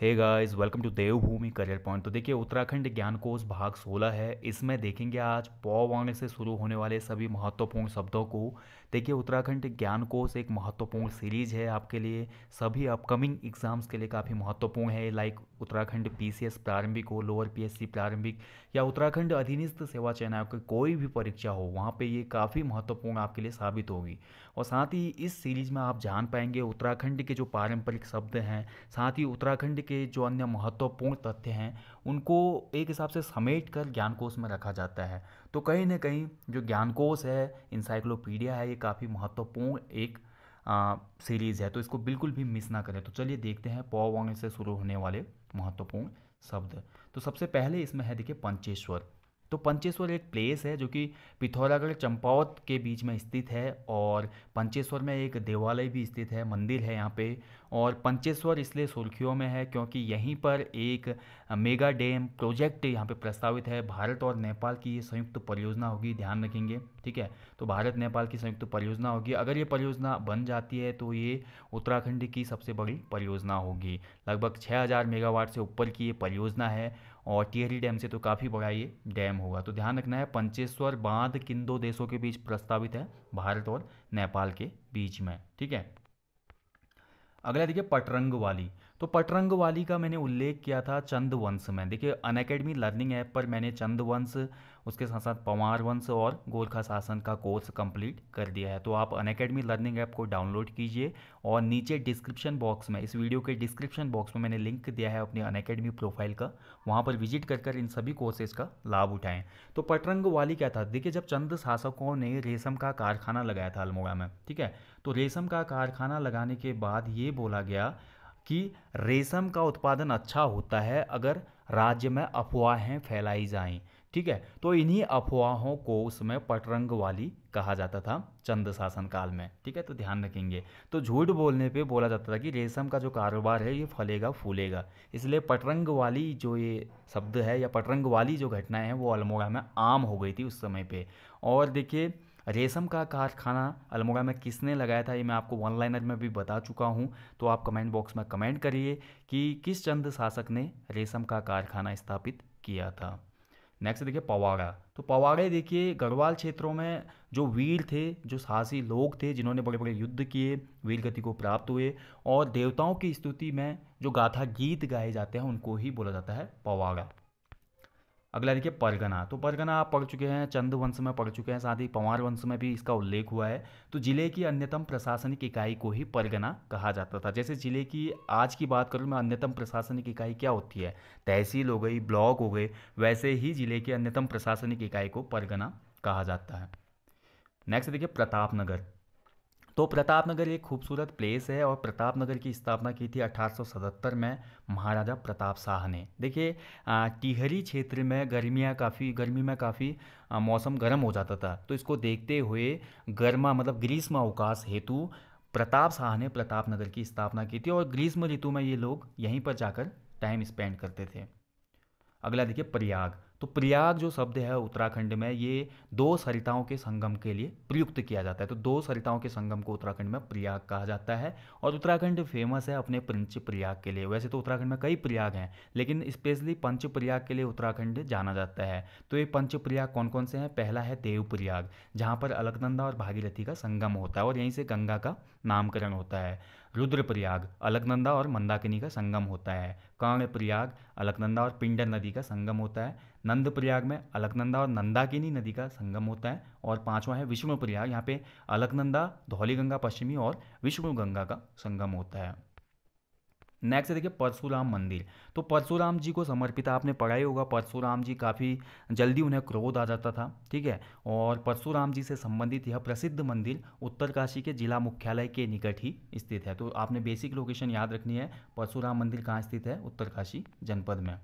hey guys welcome to Devbhoomi career point तो देखिए उत्तराखंड ज्ञान कोश भाग 16 है इसमें देखेंगे आज पौ वांग से शुरू होने वाले सभी महत्वपूर्ण शब्दों को देखिए उत्तराखंड ज्ञान कोश एक महत्वपूर्ण सीरीज है आपके लिए सभी अपकमिंग एग्जाम्स के लिए काफ़ी महत्वपूर्ण है लाइक उत्तराखंड पीसीएस प्रारंभिक हो लोअर पीएससी प्रारंभिक या उत्तराखंड अधीनस्थ सेवा चयन आयोग की कोई भी परीक्षा हो वहाँ पे ये काफ़ी महत्वपूर्ण आपके लिए साबित होगी और साथ ही इस सीरीज में आप जान पाएंगे उत्तराखंड के जो पारंपरिक शब्द हैं साथ ही उत्तराखंड के जो अन्य महत्वपूर्ण तथ्य हैं उनको एक हिसाब से समेट कर ज्ञान कोष में रखा जाता है तो कहीं ना कहीं जो ज्ञानकोश है इंसाइक्लोपीडिया है ये काफ़ी महत्वपूर्ण एक सीरीज़ है तो इसको बिल्कुल भी मिस ना करें तो चलिए देखते हैं पौ वांग से शुरू होने वाले महत्वपूर्ण शब्द तो सबसे पहले इसमें है देखिए पंचेश्वर तो पंचेश्वर एक प्लेस है जो कि पिथौरागढ़ चंपावत के बीच में स्थित है और पंचेश्वर में एक देवालय भी स्थित है मंदिर है यहाँ पे और पंचेश्वर इसलिए सुर्खियों में है क्योंकि यहीं पर एक मेगा डैम प्रोजेक्ट यहाँ पे प्रस्तावित है भारत और नेपाल की ये संयुक्त परियोजना होगी ध्यान रखेंगे ठीक है तो भारत नेपाल की संयुक्त परियोजना होगी अगर ये परियोजना बन जाती है तो ये उत्तराखंड की सबसे बड़ी परियोजना होगी लगभग छः मेगावाट से ऊपर की ये परियोजना है और टिहरी डैम से तो काफ़ी बड़ा ये डैम होगा तो ध्यान रखना है पंचेश्वर बांध किन दो देशों के बीच प्रस्तावित है भारत और नेपाल के बीच में ठीक है अगला देखिए पटरंग वाली तो पटरंग वाली का मैंने उल्लेख किया था चंद वंश में देखिए अनएकेडमी लर्निंग ऐप पर मैंने चंद वंश उसके साथ साथ पंवार वंश और गोरखा शासन का कोर्स कंप्लीट कर दिया है तो आप अनएकेडमी लर्निंग ऐप को डाउनलोड कीजिए और नीचे डिस्क्रिप्शन बॉक्स में इस वीडियो के डिस्क्रिप्शन बॉक्स में मैंने लिंक दिया है अपने अनएकेडमी प्रोफाइल का वहाँ पर विजिट कर कर इन सभी कोर्सेज का लाभ उठाएँ तो पटरंग वाली क्या था देखिए जब चंद शासकों ने रेशम का कारखाना लगाया था अल्मोड़ा में ठीक है तो रेशम का कारखाना लगाने के बाद ये बोला गया कि रेशम का उत्पादन अच्छा होता है अगर राज्य में अफवाहें फैलाई जाएं ठीक है तो इन्हीं अफवाहों को उसमें पटरंग वाली कहा जाता था चंद शासन काल में ठीक है तो ध्यान रखेंगे तो झूठ बोलने पे बोला जाता था कि रेशम का जो कारोबार है ये फलेगा फूलेगा इसलिए पटरंग वाली जो ये शब्द है या पटरंग वाली जो घटनाएं हैं वो अल्मोड़ा में आम हो गई थी उस समय पे और देखिए रेशम का कारखाना अल्मोड़ा में किसने लगाया था ये मैं आपको वन लाइनर में भी बता चुका हूँ तो आप कमेंट बॉक्स में कमेंट करिए कि किस चंद शासक ने रेशम का कारखाना स्थापित किया था नेक्स्ट देखिए पवाड़ा तो पवाड़े देखिए गढ़वाल क्षेत्रों में जो वीर थे जो साहसी लोग थे जिन्होंने बड़े बड़े युद्ध किए वीर गति को प्राप्त हुए और देवताओं की स्तुति में जो गाथा गीत गाए जाते हैं उनको ही बोला जाता है पवाड़ा अगला देखिए परगना तो परगना आप पढ़ चुके हैं चंद वंश में पढ़ चुके हैं साथ ही पंवार वंश में भी इसका उल्लेख हुआ है तो जिले की अन्यतम प्रशासनिक इकाई को ही परगना कहा जाता था जैसे जिले की आज की बात करूँ मैं अन्यतम प्रशासनिक इकाई क्या होती है तहसील हो गई ब्लॉक हो गए वैसे ही जिले की अन्यतम प्रशासनिक इकाई को परगना कहा जाता है नेक्स्ट देखिए प्रतापनगर तो प्रतापनगर एक खूबसूरत प्लेस है और प्रतापनगर की स्थापना की थी 1877 में महाराजा प्रताप शाह ने देखिए टिहरी क्षेत्र में गर्मियाँ काफ़ी गर्मी में काफ़ी मौसम गर्म हो जाता था तो इसको देखते हुए गर्मा मतलब ग्रीष्म अवकाश हेतु प्रताप शाह ने प्रतापनगर की स्थापना की थी और ग्रीष्म ऋतु में ये लोग यहीं पर जाकर टाइम स्पेंड करते थे अगला देखिए प्रयाग तो प्रयाग जो शब्द है उत्तराखंड में ये दो सरिताओं के संगम के लिए प्रयुक्त किया जाता है तो दो सरिताओं के संगम को उत्तराखंड में प्रयाग कहा जाता है और उत्तराखंड फेमस है अपने पंच प्रयाग के लिए वैसे तो उत्तराखंड में कई प्रयाग हैं लेकिन स्पेशली पंच प्रयाग के लिए उत्तराखंड जाना जाता है तो ये पंच प्रयाग कौन कौन से हैं पहला है देव प्रयाग जहाँ पर अलकनंदा और भागीरथी का संगम होता है और यहीं से गंगा का नामकरण होता है रुद्रप्रयाग अलकनंदा और मंदाकिनी का संगम होता है कांग प्रयाग अलकनंदा और पिंडर नदी का संगम होता है नंदप्रयाग में अलकनंदा और नंदाकिनी नदी का संगम होता है और पांचवा है विष्णुप्रयाग यहाँ पे अलकनंदा धौली गंगा पश्चिमी और विष्णु गंगा का संगम होता है नेक्स्ट देखिए परशुराम मंदिर तो परशुराम जी को समर्पित आपने पढ़ा ही होगा परशुराम जी काफ़ी जल्दी उन्हें क्रोध आ जाता था ठीक है और परशुराम जी से संबंधित यह प्रसिद्ध मंदिर उत्तरकाशी के जिला मुख्यालय के निकट ही स्थित है तो आपने बेसिक लोकेशन याद रखनी है परशुराम मंदिर कहाँ स्थित है उत्तरकाशी जनपद में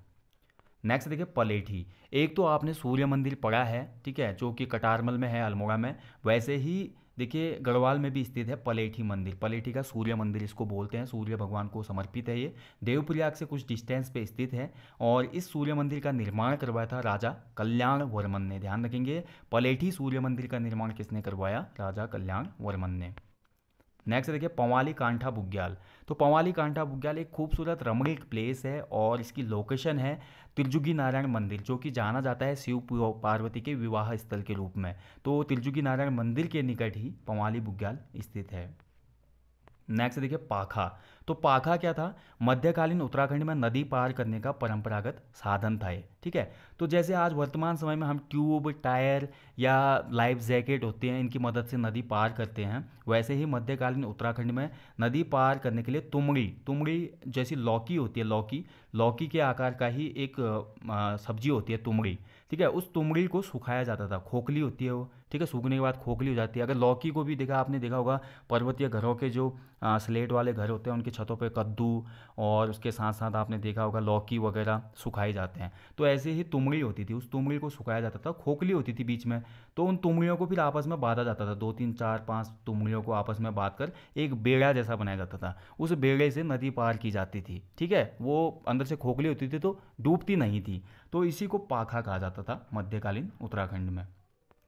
नेक्स्ट देखिए पलेठी एक तो आपने सूर्य मंदिर पढ़ा है ठीक है जो कि कटारमल में है अल्मोड़ा में वैसे ही देखिए गढ़वाल में भी स्थित है पलेठी मंदिर पलेठी का सूर्य मंदिर इसको बोलते हैं सूर्य भगवान को समर्पित है ये देवप्रयाग से कुछ डिस्टेंस पे स्थित है और इस सूर्य मंदिर का निर्माण करवाया था राजा कल्याण वर्मन ने ध्यान रखेंगे पलेठी सूर्य मंदिर का निर्माण किसने करवाया राजा कल्याण वर्मन ने नेक्स्ट देखिए पवाली कांठा बुग्याल तो पवाली कांठा बुग्याल एक खूबसूरत रमणीक प्लेस है और इसकी लोकेशन है तिरजुगी नारायण मंदिर जो कि जाना जाता है शिव पार्वती के विवाह स्थल के रूप में तो तिरजुगी नारायण मंदिर के निकट ही पवाली बुग्याल स्थित है नेक्स्ट देखिए पाखा तो पाखा क्या था मध्यकालीन उत्तराखंड में नदी पार करने का परंपरागत साधन था ये ठीक है तो जैसे आज वर्तमान समय में हम ट्यूब टायर या लाइफ जैकेट होते हैं इनकी मदद से नदी पार करते हैं वैसे ही मध्यकालीन उत्तराखंड में नदी पार करने के लिए तुमड़ी तुमड़ी जैसी लौकी होती है लौकी लौकी के आकार का ही एक सब्जी होती है तुमड़ी ठीक है उस तुमड़ी को सुखाया जाता था खोखली होती है वो ठीक है सूखने के बाद खोखली हो जाती है अगर लौकी को भी देखा आपने देखा होगा पर्वतीय घरों के जो आ, स्लेट वाले घर होते हैं उनके छतों पर कद्दू और उसके साथ साथ आपने देखा होगा लौकी वगैरह सुखाए जाते हैं तो ऐसे ही तुमड़ी होती थी उस तुमड़ी को सुखाया जाता था खोखली होती थी बीच में तो उन तुमड़ियों को फिर आपस में बांधा जाता था दो तीन चार पाँच तुमड़ियों को आपस में बांध कर एक बेड़ा जैसा बनाया जाता था उस बेड़े से नदी पार की जाती थी ठीक है वो अंदर से खोखली होती थी तो डूबती नहीं थी तो इसी को पाखा कहा जाता था मध्यकालीन उत्तराखंड में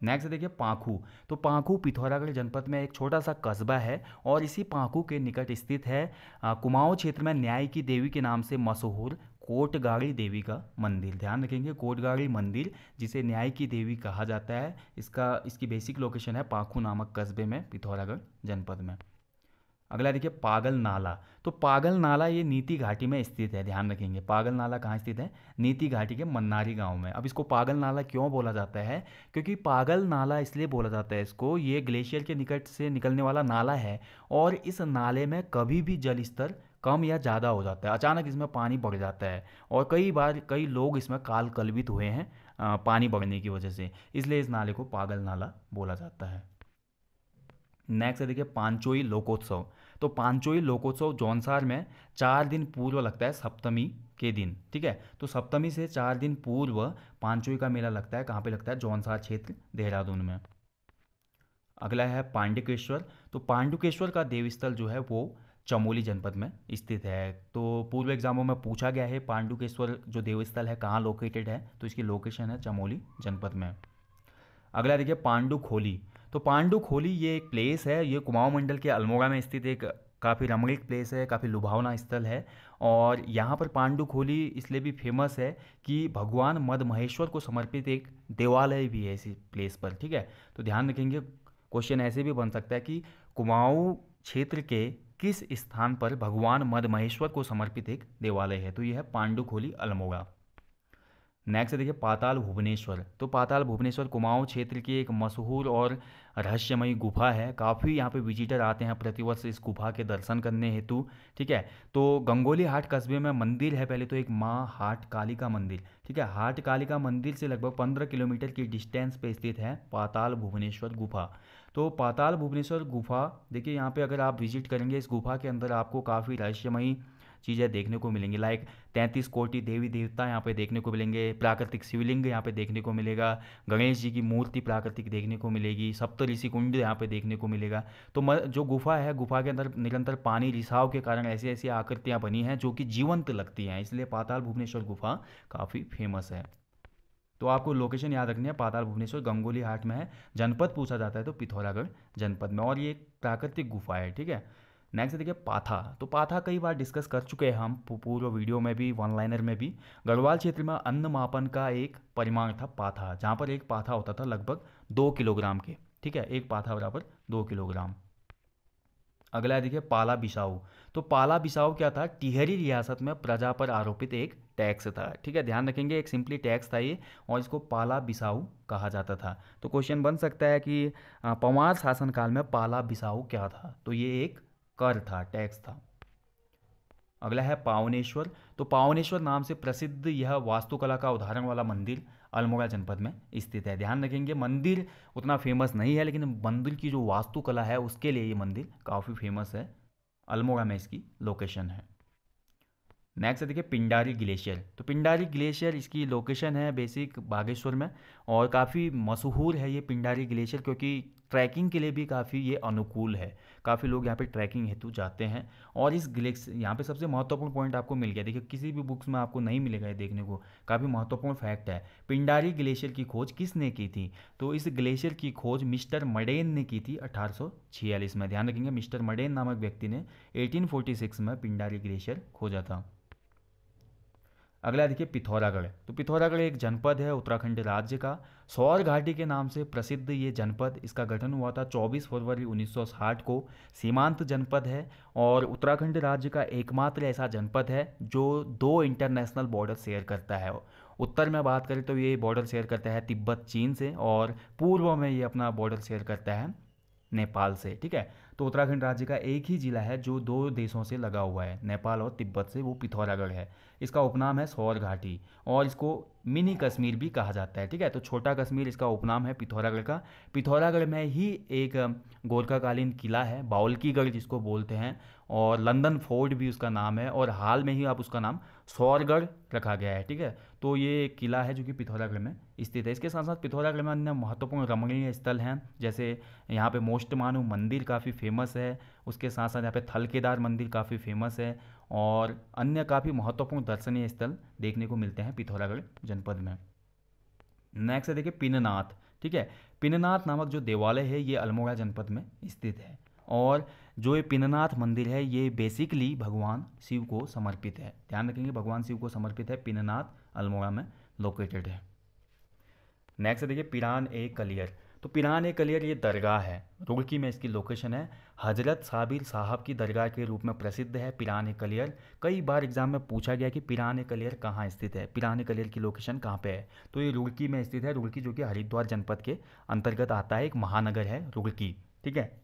नेक्स्ट देखिए पाखू तो पाखू पिथौरागढ़ जनपद में एक छोटा सा कस्बा है और इसी पाखू के निकट स्थित है कुमाऊं क्षेत्र में न्याय की देवी के नाम से मशहूर कोटगाड़ी देवी का मंदिर ध्यान रखेंगे कोटगाड़ी मंदिर जिसे न्याय की देवी कहा जाता है इसका इसकी बेसिक लोकेशन है पाखू नामक कस्बे में पिथौरागढ़ जनपद में अगला देखिए पागल नाला तो पागल नाला ये नीति घाटी में स्थित है ध्यान रखेंगे पागल नाला कहाँ स्थित है नीति घाटी के मन्नारी गांव में अब इसको पागल नाला क्यों बोला जाता है क्योंकि पागल नाला इसलिए बोला जाता है इसको ये ग्लेशियर के निकट से निकलने वाला नाला है और इस नाले में कभी भी जल स्तर कम या ज़्यादा हो जाता है अचानक इसमें पानी बढ़ जाता है और कई बार कई लोग इसमें काल हुए हैं पानी बढ़ने की वजह से इसलिए इस नाले को पागल नाला बोला जाता है नेक्स्ट है देखिए पांचोई लोकोत्सव तो पांचोई लोकोत्सव जौनसार में चार दिन पूर्व लगता है सप्तमी के दिन ठीक है तो सप्तमी से चार दिन पूर्व पांचोई का मेला लगता है कहाँ पे लगता है जौनसार क्षेत्र देहरादून में अगला है पांडुकेश्वर तो पांडुकेश्वर का देवस्थल जो है वो चमोली जनपद में स्थित है तो पूर्व एग्जामों में पूछा गया है पांडुकेश्वर जो देवस्थल है कहाँ लोकेटेड है तो इसकी लोकेशन है चमोली जनपद में अगला देखिए पांडु खोली तो पांडु खोली ये एक प्लेस है ये कुमाऊं मंडल के अल्मोड़ा में स्थित एक काफ़ी रमणीक प्लेस है काफ़ी लुभावना स्थल है और यहाँ पर पांडु खोली इसलिए भी फेमस है कि भगवान मद महेश्वर को समर्पित एक देवालय भी है इसी प्लेस पर ठीक है तो ध्यान रखेंगे क्वेश्चन ऐसे भी बन सकता है कि कुमाऊं क्षेत्र के किस स्थान पर भगवान मद महेश्वर को समर्पित एक देवालय है तो यह है खोली अल्मोगा नेक्स्ट देखिए पाताल भुवनेश्वर तो पाताल भुवनेश्वर कुमाऊं क्षेत्र की एक मशहूर और रहस्यमयी गुफा है काफ़ी यहाँ पे विजिटर आते हैं प्रतिवर्ष इस गुफा के दर्शन करने हेतु ठीक है तो गंगोली हाट कस्बे में मंदिर है पहले तो एक माँ हाट काली का मंदिर ठीक है हाट काली का मंदिर से लगभग पंद्रह किलोमीटर की डिस्टेंस पर स्थित है पाताल भुवनेश्वर गुफा तो पाताल भुवनेश्वर गुफा देखिए यहाँ पर अगर आप विजिट करेंगे इस गुफा के अंदर आपको काफ़ी रहस्यमयी चीज़ें देखने को मिलेंगी लाइक तैंतीस कोटि देवी देवता यहाँ पे देखने को मिलेंगे प्राकृतिक शिवलिंग यहाँ पे देखने को मिलेगा गणेश जी की मूर्ति प्राकृतिक देखने को मिलेगी सप्तऋषि कुंड यहाँ पे देखने को मिलेगा तो म, जो गुफा है गुफा के अंदर निरंतर पानी रिसाव के कारण ऐसी ऐसी आकृतियाँ बनी हैं जो कि जीवंत लगती हैं इसलिए पाताल भुवनेश्वर गुफा काफ़ी फेमस है तो आपको लोकेशन याद रखनी है पाताल भुवनेश्वर गंगोली हाट में है जनपद पूछा जाता है तो पिथौरागढ़ जनपद में और ये प्राकृतिक गुफा है ठीक है नेक्स्ट देखिए पाथा तो पाथा कई बार डिस्कस कर चुके हैं हम पूर्व वीडियो में भी वन लाइनर में भी गढ़वाल क्षेत्र में अन्न मापन का एक परिमाण था पाथा जहाँ पर एक पाथा होता था लगभग दो किलोग्राम के ठीक है एक पाथा बराबर दो किलोग्राम अगला देखिए पाला बिसाऊ तो पाला बिसाऊ क्या था टिहरी रियासत में प्रजा पर आरोपित एक टैक्स था ठीक है ध्यान रखेंगे एक सिंपली टैक्स था ये और इसको पाला बिसाऊ कहा जाता था तो क्वेश्चन बन सकता है कि पवार शासनकाल में पाला बिसाऊ क्या था तो ये एक कर था टैक्स था अगला है पावनेश्वर तो पावनेश्वर नाम से प्रसिद्ध यह वास्तुकला का उदाहरण वाला मंदिर अल्मोड़ा जनपद में स्थित है ध्यान रखेंगे मंदिर उतना फेमस नहीं है लेकिन मंदिर की जो वास्तुकला है उसके लिए ये मंदिर काफ़ी फेमस है अल्मोड़ा में इसकी लोकेशन है नेक्स्ट देखिए पिंडारी ग्लेशियर तो पिंडारी ग्लेशियर इसकी लोकेशन है बेसिक बागेश्वर में और काफ़ी मशहूर है ये पिंडारी ग्लेशियर क्योंकि ट्रैकिंग के लिए भी काफ़ी ये अनुकूल है काफ़ी लोग यहाँ पे ट्रैकिंग हेतु जाते हैं और इस गलेक्स यहाँ पे सबसे महत्वपूर्ण पॉइंट आपको मिल गया देखिए किसी भी बुक्स में आपको नहीं मिलेगा ये देखने को काफ़ी महत्वपूर्ण फैक्ट है पिंडारी ग्लेशियर की खोज किसने की थी तो इस ग्लेशियर की खोज मिस्टर मडेन ने की थी अठारह में ध्यान रखेंगे मिस्टर मडेन नामक व्यक्ति ने एटीन में पिंडारी ग्लेशियर खोजा था अगला देखिए पिथौरागढ़ तो पिथौरागढ़ एक जनपद है उत्तराखंड राज्य का सौर घाटी के नाम से प्रसिद्ध ये जनपद इसका गठन हुआ था 24 फरवरी 1960 को सीमांत जनपद है और उत्तराखंड राज्य का एकमात्र ऐसा जनपद है जो दो इंटरनेशनल बॉर्डर शेयर करता है उत्तर में बात करें तो ये बॉर्डर शेयर करता है तिब्बत चीन से और पूर्व में ये अपना बॉर्डर शेयर करता है नेपाल से ठीक है तो उत्तराखंड राज्य का एक ही जिला है जो दो देशों से लगा हुआ है नेपाल और तिब्बत से वो पिथौरागढ़ है इसका उपनाम है सौर घाटी और इसको मिनी कश्मीर भी कहा जाता है ठीक है तो छोटा कश्मीर इसका उपनाम है पिथौरागढ़ का पिथौरागढ़ में ही एक गोरखाकालीन किला है बाउलकीगढ़ जिसको बोलते हैं और लंदन फोर्ट भी उसका नाम है और हाल में ही आप उसका नाम सौरगढ़ रखा गया है ठीक है तो ये किला है जो कि पिथौरागढ़ में स्थित है इसके साथ साथ पिथौरागढ़ में अन्य महत्वपूर्ण रमणीय स्थल हैं जैसे यहाँ पे मोस्ट मानव मंदिर काफ़ी फेमस है उसके साथ साथ यहाँ पे थलकेदार मंदिर काफ़ी फेमस है और अन्य काफ़ी महत्वपूर्ण दर्शनीय स्थल देखने को मिलते हैं पिथौरागढ़ जनपद में नेक्स्ट है देखिए पिननाथ ठीक है पिननाथ नामक जो देवालय है ये अल्मोड़ा जनपद में स्थित है और जो ये पिननाथ मंदिर है ये बेसिकली भगवान शिव को समर्पित है ध्यान रखेंगे भगवान शिव को समर्पित है पिननाथ अल्मोड़ा में लोकेटेड है नेक्स्ट देखिए पिरान ए कलियर तो पिरान ए कलियर ये दरगाह है रुड़की में इसकी लोकेशन है हजरत साबिर साहब की दरगाह के रूप में प्रसिद्ध है पिरान ए कलियर कई बार एग्जाम में पूछा गया कि पिरान ए कलियर कहाँ स्थित है पिरान ए कलियर की लोकेशन कहाँ पे है तो ये रुड़की में स्थित है रुड़की जो कि हरिद्वार जनपद के अंतर्गत आता है एक महानगर है रुड़की ठीक है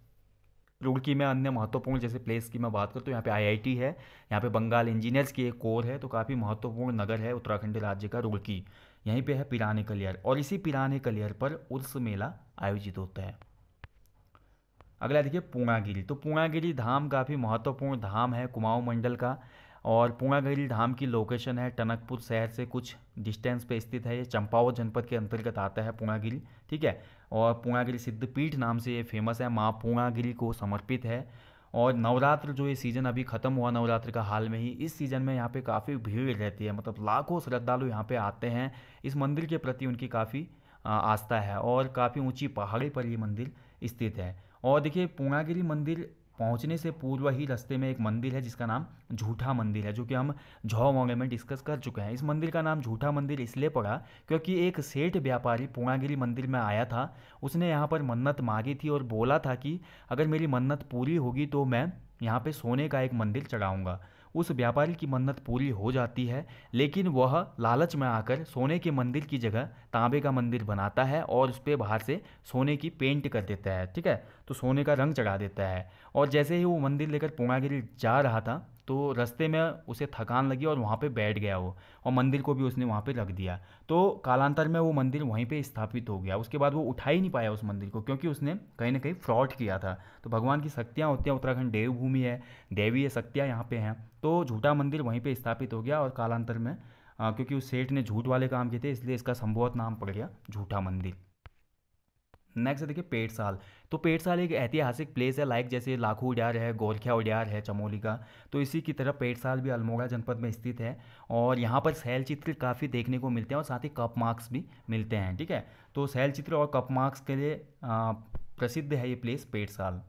रुड़की में अन्य महत्वपूर्ण जैसे प्लेस की मैं बात करूँ तो यहाँ पे आईआईटी है यहाँ पे बंगाल इंजीनियर्स की एक कोर है तो काफ़ी महत्वपूर्ण नगर है उत्तराखंड राज्य का रुड़की यहीं पे है पिराने कलियर और इसी पिराने कलियर पर उर्स मेला आयोजित होता है अगला देखिए पूर्णागिरी तो पूर्णागिरी धाम काफ़ी महत्वपूर्ण धाम है कुमाऊं मंडल का और पुणागिरी धाम की लोकेशन है टनकपुर शहर से कुछ डिस्टेंस पे स्थित है ये चंपावत जनपद के अंतर्गत आता है पुणागिरी ठीक है और पुणागिरी सिद्धपीठ नाम से ये फेमस है माँ पुणागिरी को समर्पित है और नवरात्र जो ये सीज़न अभी ख़त्म हुआ नवरात्र का हाल में ही इस सीज़न में यहाँ पे काफ़ी भीड़ रहती है मतलब लाखों श्रद्धालु यहाँ पे आते हैं इस मंदिर के प्रति उनकी काफ़ी आस्था है और काफ़ी ऊंची पहाड़ी पर ये मंदिर स्थित है और देखिए पुणागिरी मंदिर पहुंचने से पूर्व ही रास्ते में एक मंदिर है जिसका नाम झूठा मंदिर है जो कि हम झौ मौगे में डिस्कस कर चुके हैं इस मंदिर का नाम झूठा मंदिर इसलिए पड़ा क्योंकि एक सेठ व्यापारी पूर्णागिरी मंदिर में आया था उसने यहाँ पर मन्नत मांगी थी और बोला था कि अगर मेरी मन्नत पूरी होगी तो मैं यहाँ पे सोने का एक मंदिर चढ़ाऊँगा उस व्यापारी की मन्नत पूरी हो जाती है लेकिन वह लालच में आकर सोने के मंदिर की जगह तांबे का मंदिर बनाता है और उस पर बाहर से सोने की पेंट कर देता है ठीक है तो सोने का रंग चढ़ा देता है और जैसे ही वो मंदिर लेकर पूर्णागिरी जा रहा था तो रास्ते में उसे थकान लगी और वहाँ पे बैठ गया वो और मंदिर को भी उसने वहाँ पे रख दिया तो कालांतर में वो मंदिर वहीं पे स्थापित हो गया उसके बाद वो उठा ही नहीं पाया उस मंदिर को क्योंकि उसने कहीं ना कहीं फ्रॉड किया था तो भगवान की शक्तियाँ होती हैं उत्तराखंड देवभूमि है देवीय शक्तियाँ यहाँ पर हैं तो झूठा मंदिर वहीं पर स्थापित हो गया और कालांतर में क्योंकि उस सेठ ने झूठ वाले काम किए थे इसलिए इसका संभवत नाम पड़ गया झूठा मंदिर नेक्स्ट देखिए पेट साल तो पेट साल एक ऐतिहासिक प्लेस है लाइक जैसे लाखू उड्यार है गोलख्या उड्यार है चमोली का तो इसी की तरह पेट साल भी अल्मोड़ा जनपद में स्थित है और यहाँ पर शैल चित्र काफ़ी देखने को मिलते हैं और साथ ही कप मार्क्स भी मिलते हैं ठीक है तो शैल चित्र और कप मार्क्स के लिए प्रसिद्ध है ये प्लेस पेट साल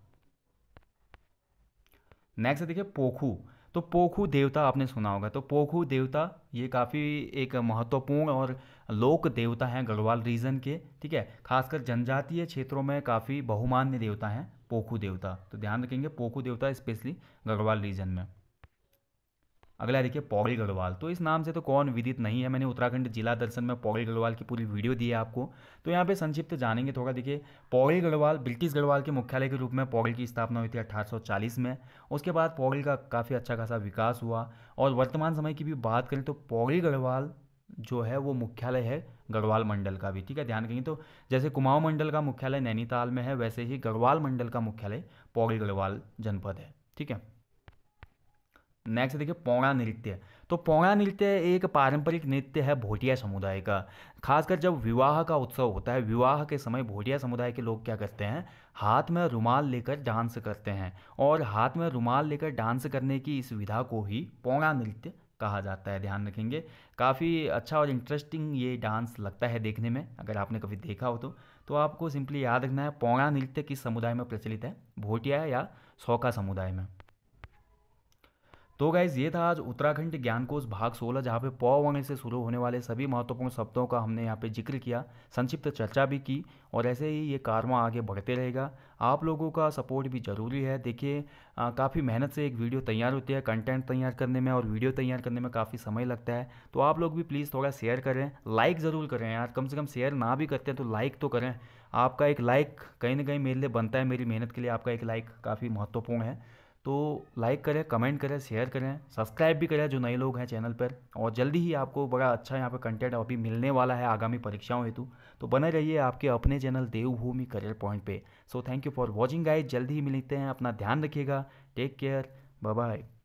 नेक्स्ट देखिए पोखू तो पोखू देवता आपने सुना होगा तो पोखू देवता ये काफ़ी एक महत्वपूर्ण और लोक देवता हैं गढ़वाल रीजन के ठीक है खासकर जनजातीय क्षेत्रों में काफ़ी बहुमान्य देवता हैं पोखू देवता तो ध्यान रखेंगे पोखू देवता स्पेशली गढ़वाल रीजन में अगला देखिए पौड़ी गढ़वाल तो इस नाम से तो कौन विदित नहीं है मैंने उत्तराखंड जिला दर्शन में पौड़ी गढ़वाल की पूरी वीडियो दी है आपको तो यहाँ पे संक्षिप्त जानेंगे थोड़ा तो देखिए पौड़ी गढ़वाल ब्रिटिश गढ़वाल के मुख्यालय के रूप में पौड़ी की स्थापना हुई थी अठारह में उसके बाद पौड़ी का काफ़ी अच्छा खासा विकास हुआ और वर्तमान समय की भी बात करें तो पौड़ी गढ़वाल जो है वो मुख्यालय है गढ़वाल मंडल का भी ठीक है ध्यान कहीं तो जैसे कुमाऊं मंडल का मुख्यालय नैनीताल में है वैसे ही गढ़वाल मंडल का मुख्यालय पौड़ी गढ़वाल जनपद है ठीक है नेक्स्ट देखिए पौड़ा नृत्य तो पौड़ा नृत्य एक पारंपरिक नृत्य है भोटिया समुदाय का खासकर जब विवाह का उत्सव होता है विवाह के समय भोटिया समुदाय के लोग क्या करते हैं हाथ में रुमाल लेकर डांस करते हैं और हाथ में रुमाल लेकर डांस करने की इस विधा को ही पौड़ा नृत्य कहा जाता है ध्यान रखेंगे काफ़ी अच्छा और इंटरेस्टिंग ये डांस लगता है देखने में अगर आपने कभी देखा हो तो तो आपको सिंपली याद रखना है पौड़ा नृत्य किस समुदाय में प्रचलित है भोटिया या सौका समुदाय में तो गाइज़ ये था आज उत्तराखंड ज्ञान भाग 16 जहाँ पे पौ वर्ण से शुरू होने वाले सभी महत्वपूर्ण शब्दों का हमने यहाँ पे जिक्र किया संक्षिप्त चर्चा भी की और ऐसे ही ये कारवा आगे बढ़ते रहेगा आप लोगों का सपोर्ट भी ज़रूरी है देखिए काफ़ी मेहनत से एक वीडियो तैयार होती है कंटेंट तैयार करने में और वीडियो तैयार करने में काफ़ी समय लगता है तो आप लोग भी प्लीज़ थोड़ा शेयर करें लाइक ज़रूर करें यार कम से कम शेयर ना भी करते हैं तो लाइक तो करें आपका एक लाइक कहीं ना कहीं मेरे लिए बनता है मेरी मेहनत के लिए आपका एक लाइक काफ़ी महत्वपूर्ण है तो लाइक करें कमेंट करें शेयर करें सब्सक्राइब भी करें जो नए लोग हैं चैनल पर और जल्दी ही आपको बड़ा अच्छा यहाँ पर कंटेंट अभी मिलने वाला है आगामी परीक्षाओं हेतु तो बने रहिए आपके अपने चैनल देवभूमि करियर पॉइंट पे so thank you for watching guys जल्दी ही मिलते हैं अपना ध्यान रखिएगा टेक केयर बाय